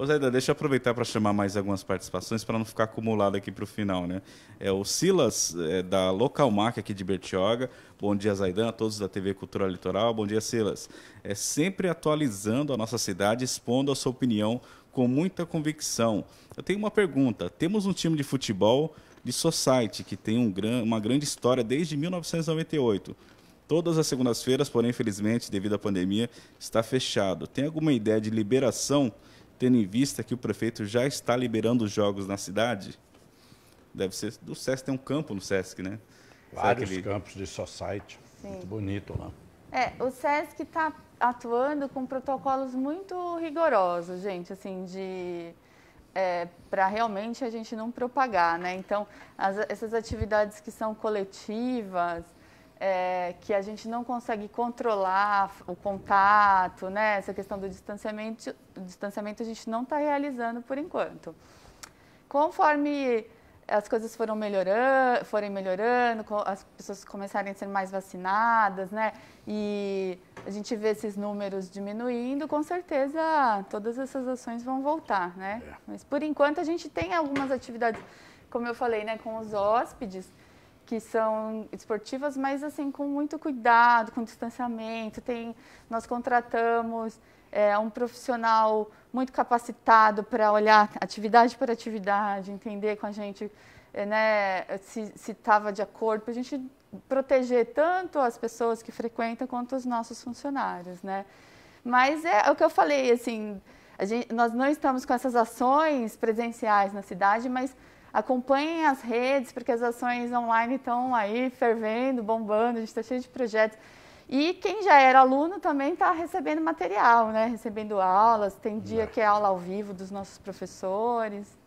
Ô Zaida, deixa eu aproveitar para chamar mais algumas participações para não ficar acumulado aqui para o final, né? É o Silas, é, da Localmac aqui de Bertioga. Bom dia, Zaidan, a todos da TV Cultura Litoral. Bom dia, Silas. É sempre atualizando a nossa cidade, expondo a sua opinião com muita convicção. Eu tenho uma pergunta. Temos um time de futebol de Society, que tem um gran... uma grande história desde 1998. Todas as segundas-feiras, porém, infelizmente, devido à pandemia, está fechado. Tem alguma ideia de liberação tendo em vista que o prefeito já está liberando os jogos na cidade? Deve ser. do SESC tem um campo no SESC, né? Vários ele... campos de society. Sim. Muito bonito lá. É, o SESC está atuando com protocolos muito rigorosos, gente, assim, de. É, para realmente a gente não propagar, né? Então, as, essas atividades que são coletivas, é, que a gente não consegue controlar o contato, né? Essa questão do distanciamento, distanciamento a gente não está realizando por enquanto. Conforme as coisas foram melhorando, forem melhorando, as pessoas começarem a ser mais vacinadas, né? E a gente vê esses números diminuindo, com certeza todas essas ações vão voltar, né? É. Mas por enquanto a gente tem algumas atividades, como eu falei, né, com os hóspedes, que são esportivas, mas assim com muito cuidado, com distanciamento. Tem, nós contratamos é, um profissional muito capacitado para olhar atividade por atividade, entender com a gente é, né, se estava de acordo, para a gente proteger tanto as pessoas que frequentam quanto os nossos funcionários, né? Mas é o que eu falei, assim, gente, nós não estamos com essas ações presenciais na cidade, mas Acompanhem as redes, porque as ações online estão aí fervendo, bombando, a gente está cheio de projetos. E quem já era aluno também está recebendo material, né? Recebendo aulas, tem dia né. que é aula ao vivo dos nossos professores.